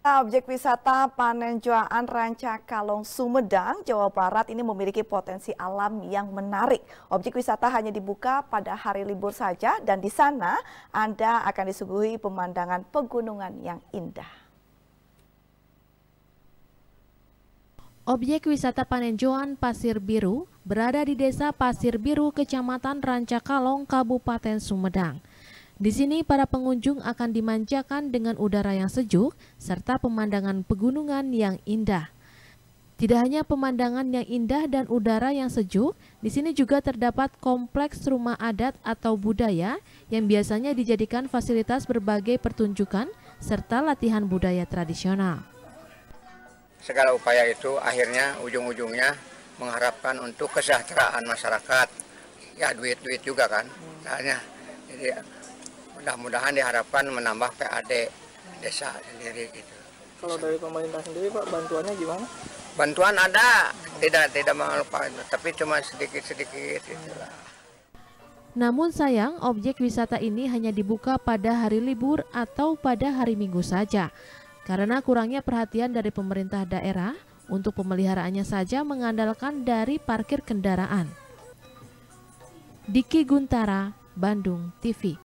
Objek wisata Panenjoaan Ranca Kalong Sumedang, Jawa Barat ini memiliki potensi alam yang menarik. Objek wisata hanya dibuka pada hari libur saja dan di sana Anda akan disuguhi pemandangan pegunungan yang indah. Objek wisata Panenjoan Pasir Biru berada di Desa Pasir Biru, Kecamatan Ranca Kalong, Kabupaten Sumedang. Di sini para pengunjung akan dimanjakan dengan udara yang sejuk serta pemandangan pegunungan yang indah. Tidak hanya pemandangan yang indah dan udara yang sejuk, di sini juga terdapat kompleks rumah adat atau budaya yang biasanya dijadikan fasilitas berbagai pertunjukan serta latihan budaya tradisional. Segala upaya itu akhirnya ujung-ujungnya mengharapkan untuk kesejahteraan masyarakat. Ya duit-duit juga kan. Hanya mudah-mudahan diharapkan menambah PAD desa sendiri gitu. Kalau dari pemerintah sendiri Pak bantuannya gimana? Bantuan ada, tidak tidak mengelupa tapi cuma sedikit-sedikit itulah. Namun sayang, objek wisata ini hanya dibuka pada hari libur atau pada hari Minggu saja. Karena kurangnya perhatian dari pemerintah daerah, untuk pemeliharaannya saja mengandalkan dari parkir kendaraan. Diki Guntara, Bandung TV.